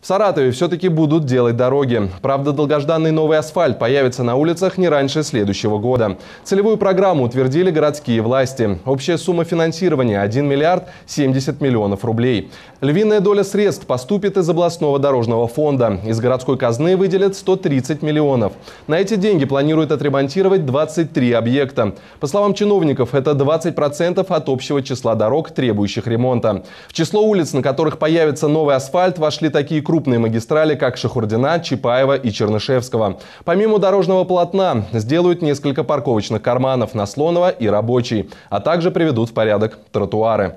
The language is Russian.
В Саратове все-таки будут делать дороги. Правда, долгожданный новый асфальт появится на улицах не раньше следующего года. Целевую программу утвердили городские власти. Общая сумма финансирования – 1 миллиард 70 миллионов рублей. Львиная доля средств поступит из областного дорожного фонда. Из городской казны выделят 130 миллионов. На эти деньги планируют отремонтировать 23 объекта. По словам чиновников, это 20% от общего числа дорог, требующих ремонта. В число улиц, на которых появится новый асфальт, вошли такие крупные магистрали, как Шахурдина, Чапаева и Чернышевского. Помимо дорожного полотна, сделают несколько парковочных карманов на Слонова и Рабочий, а также приведут в порядок тротуары.